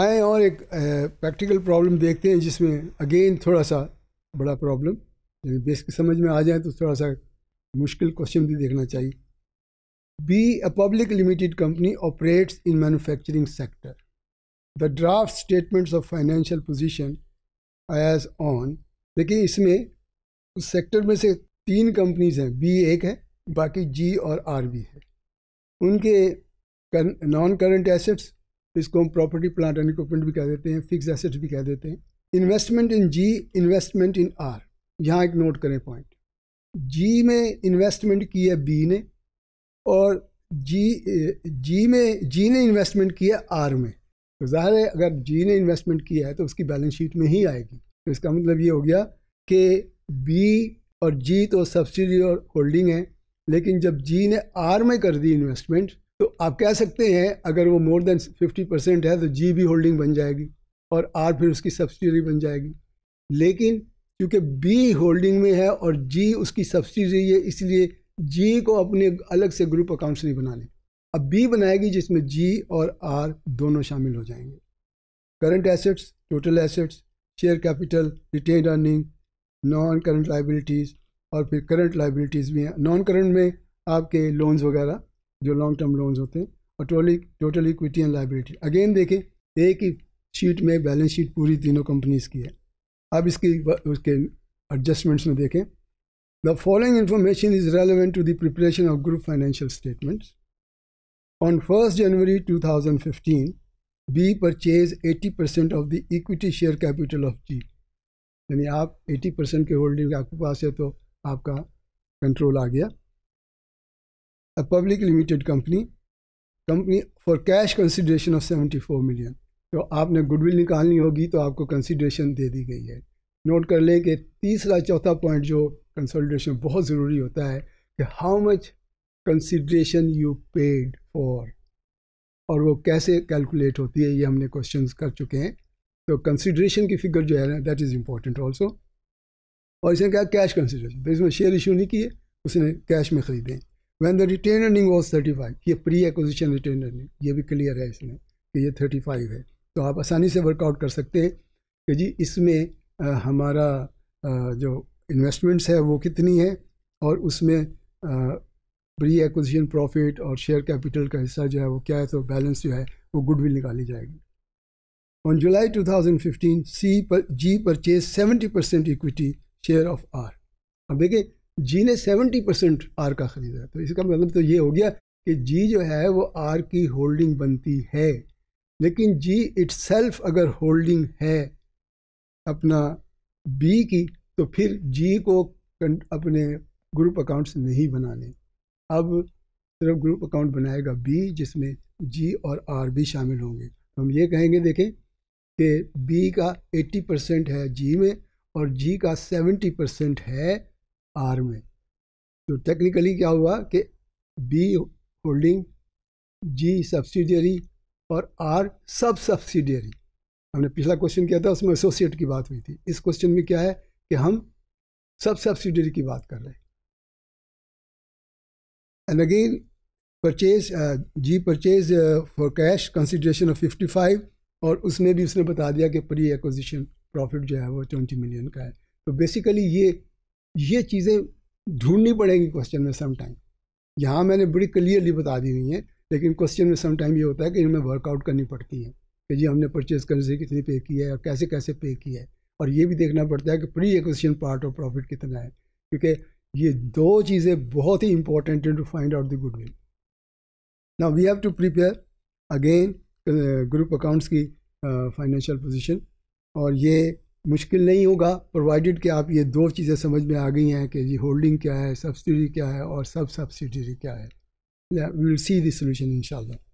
आए और एक प्रैक्टिकल प्रॉब्लम देखते हैं जिसमें अगेन थोड़ा सा बड़ा प्रॉब्लम जब बेसिक समझ में आ जाए तो थोड़ा सा मुश्किल क्वेश्चन भी देखना चाहिए B a public limited company operates in manufacturing sector the draft statements of financial position as on देखिए इसमें उस सेक्टर में से तीन कंपनीज हैं बी एक है बाकी जी और आर बी है उनके नॉन करंट एसेट्स इसको हम प्रॉपर्टी प्लांट एंड इक्विपमेंट भी कह देते हैं फिक्स एसेट्स भी कह देते हैं investment in G investment in R यहाँ एक नोट करें पॉइंट जी में इन्वेस्टमेंट की है बी ने और जी जी में जी ने इन्वेस्टमेंट किया आर में तो ज़ाहिर है अगर जी ने इन्वेस्टमेंट किया है तो उसकी बैलेंस शीट में ही आएगी तो इसका मतलब ये हो गया कि बी और जी तो सब्सिडी और होल्डिंग है लेकिन जब जी ने आर में कर दी इन्वेस्टमेंट तो आप कह सकते हैं अगर वो मोर देन फिफ्टी परसेंट है तो जी बी होल्डिंग बन जाएगी और आर फिर उसकी सब्सिडरी बन जाएगी लेकिन क्योंकि बी होल्डिंग में है और जी उसकी सब्सिडरी है इसलिए जी को अपने अलग से ग्रुप अकाउंट्स नहीं बनाने अब बी बनाएगी जिसमें जी और आर दोनों शामिल हो जाएंगे current assets total assets share capital retained earning non current liabilities और फिर करंट लाइबिलिटीज़ भी हैं नॉन करंट में आपके लोन्स वगैरह जो लॉन्ग टर्म लोन्स होते हैं और totally total equity and liability again देखें एक ही शीट में बैलेंस शीट पूरी तीनों कंपनीज की है अब इसकी उसके एडजस्टमेंट्स में देखें the following information is relevant to the preparation of group financial statements on first January to B purchase 80 percent of the equity share capital of G यानी आप 80 परसेंट के होल्डिंग आपके पास है तो आपका कंट्रोल आ गया a public limited company for cash cash of seventy four million तो आपने गुडविल निकालनी होगी तो आपको कंसिड्रेशन दे दी गई है नोट कर लें कि तीसरा चौथा पॉइंट जो कंसल्टेशन बहुत ज़रूरी होता है कि how much consideration you paid for और वो कैसे कैलकुलेट होती है ये हमने क्वेश्चन कर चुके हैं तो कंसिड्रेशन की फिगर जो है ना दैट इज़ इम्पोर्टेंट ऑल्सो और इसने कहा कैश कंसिड्रेशन तो इसमें शेयर इशू नहीं किए उसने कैश में ख़रीदें when the retained earning was thirty five ये प्री एक्विजिशन रिटेन अर्निंग ये भी क्लियर है इसमें कि ये थर्टी फाइव है तो आप आसानी से वर्कआउट कर सकते हैं कि जी इसमें हमारा जो इन्वेस्टमेंट्स है वो कितनी है और उसमें प्री एक्विजिशन प्रॉफिट और शेयर कैपिटल का हिस्सा जो है वो क्या है तो बैलेंस जो है वो गुडविल निकाली जाएगी थाउजेंड फिफ्टीन 2015, पर G purchase seventy percent equity share of R अब देखें जी ने सेवेंटी परसेंट आर का ख़रीदा तो इसका मतलब तो ये हो गया कि जी जो है वो आर की होल्डिंग बनती है लेकिन जी इट अगर होल्डिंग है अपना बी की तो फिर जी को अपने ग्रुप अकाउंट्स नहीं बनाने अब सिर्फ ग्रुप अकाउंट बनाएगा बी जिसमें जी और आर भी शामिल होंगे तो हम ये कहेंगे देखें कि बी का 80 परसेंट है जी में और जी का 70 परसेंट है आर में तो टेक्निकली क्या हुआ कि बी होल्डिंग जी सब्सिडियरी और आर सब सब्सिडियरी हमने पिछला क्वेश्चन किया था उसमें एसोसिएट की बात हुई थी इस क्वेश्चन में क्या है कि हम सब सब्सिडरी की बात कर रहे हैं and again purchase G purchase for cash consideration of fifty five और उसमें भी उसने बता दिया कि प्री एक्विजिशन प्रॉफिट जो है वो ट्वेंटी मिलियन का है तो बेसिकली ये ये चीज़ें ढूंढनी पड़ेंगी क्वेश्चन में समटाइम यहाँ मैंने बड़ी क्लियरली बता दी हुई हैं लेकिन क्वेश्चन में समटाइम ये होता है कि इनमें वर्कआउट करनी पड़ती है कि जी हमने परचेज करने से कितनी पे की है और कैसे कैसे पे की है और ये भी देखना पड़ता है कि pre acquisition part of profit कितना है क्योंकि ये दो चीज़ें बहुत ही इंपॉर्टेंट है to find out the goodwill ना we have to prepare again group accounts की फाइनेंशियल uh, पोजिशन और ये मुश्किल नहीं होगा प्रोवाइडेड कि आप ये दो चीज़ें समझ में आ गई हैं कि जी होल्डिंग क्या है सब्सिडी क्या है और सब सब्सिडी क्या है we will see this solution इंशाल्लाह